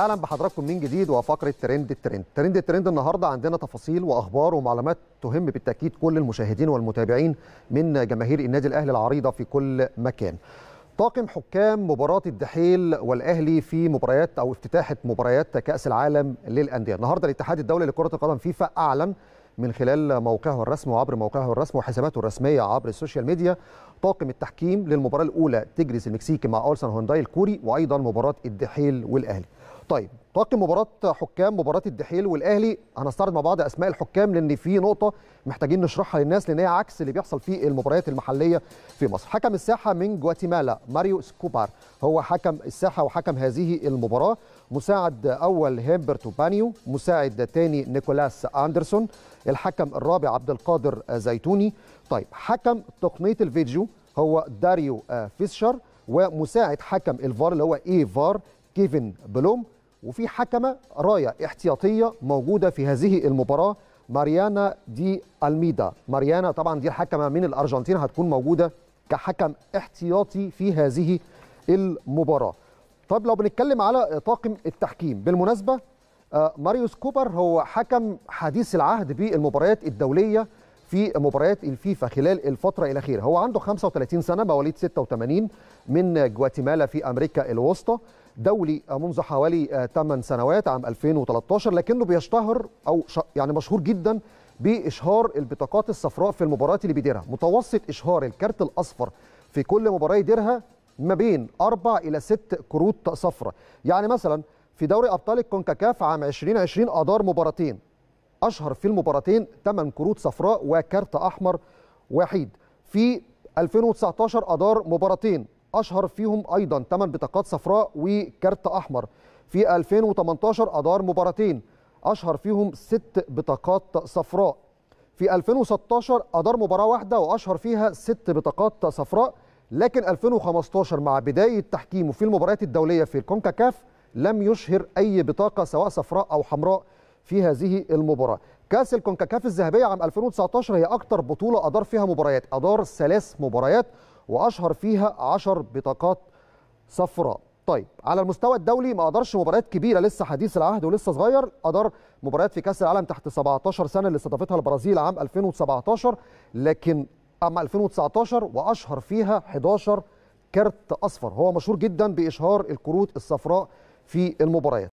اهلا بحضراتكم من جديد وفقره ترند الترند ترند الترند النهارده عندنا تفاصيل واخبار ومعلومات تهم بالتاكيد كل المشاهدين والمتابعين من جماهير النادي الاهلي العريضه في كل مكان طاقم حكام مباراة الدحيل والأهلي في مباريات أو افتتاحة مباريات كأس العالم للأندية النهاردة الاتحاد الدولي لكرة القدم فيفا أعلن من خلال موقعه الرسمي وعبر موقعه الرسمي وحساباته الرسمية عبر السوشيال ميديا طاقم التحكيم للمباراة الأولى تجريس المكسيكي مع أولسن هونداي الكوري وأيضا مباراة الدحيل والأهلي طيب طاقم مباراه حكام مباراه الدحيل والاهلي هنستعرض مع بعض اسماء الحكام لان في نقطه محتاجين نشرحها للناس لان هي عكس اللي بيحصل في المباريات المحليه في مصر حكم الساحه من جواتيمالا ماريو سكوبار هو حكم الساحه وحكم هذه المباراه مساعد اول هيمبرتو بانيو مساعد ثاني نيكولاس اندرسون الحكم الرابع عبد القادر زيتوني طيب حكم تقنيه الفيديو هو داريو آه، فيشر ومساعد حكم الفار اللي هو اي فار كيفن بلوم وفي حكمة راية احتياطية موجودة في هذه المباراة ماريانا دي الميدا ماريانا طبعا دي الحكمة من الأرجنتين هتكون موجودة كحكم احتياطي في هذه المباراة طب لو بنتكلم على طاقم التحكيم بالمناسبة آه، ماريوس كوبر هو حكم حديث العهد بالمباريات الدولية في مباريات الفيفا خلال الفترة الأخيرة هو عنده 35 سنة مواليد 86 من جواتيمالا في أمريكا الوسطى دولي منذ حوالي 8 آه، سنوات عام 2013 لكنه بيشتهر أو يعني مشهور جدا بإشهار البطاقات الصفراء في المباريات اللي بيديرها متوسط إشهار الكارت الأصفر في كل مباراة يديرها ما بين أربع إلى ست كروت صفراء يعني مثلا في دوري أبطال الكونكاكاف عام 2020 أدار مباراتين أشهر في المباراتين 8 كروت صفراء وكارت أحمر وحيد في 2019 أدار مباراتين أشهر فيهم أيضا 8 بطاقات صفراء وكارت أحمر في 2018 أدار مباراتين أشهر فيهم 6 بطاقات صفراء في 2016 أدار مباراة واحدة وأشهر فيها 6 بطاقات صفراء لكن 2015 مع بداية تحكيمه في المباريات الدولية في الكونكاكاف لم يشهر أي بطاقة سواء صفراء أو حمراء في هذه المباراه كاس الكونكاكاف الذهبيه عام 2019 هي اكتر بطوله ادار فيها مباريات ادار ثلاث مباريات واشهر فيها 10 بطاقات صفراء طيب على المستوى الدولي ما ادارش مباريات كبيره لسه حديث العهد ولسه صغير ادار مباريات في كاس العالم تحت 17 سنه اللي استضافتها البرازيل عام 2017 لكن عام 2019 واشهر فيها 11 كارت اصفر هو مشهور جدا باشهار الكروت الصفراء في المباريات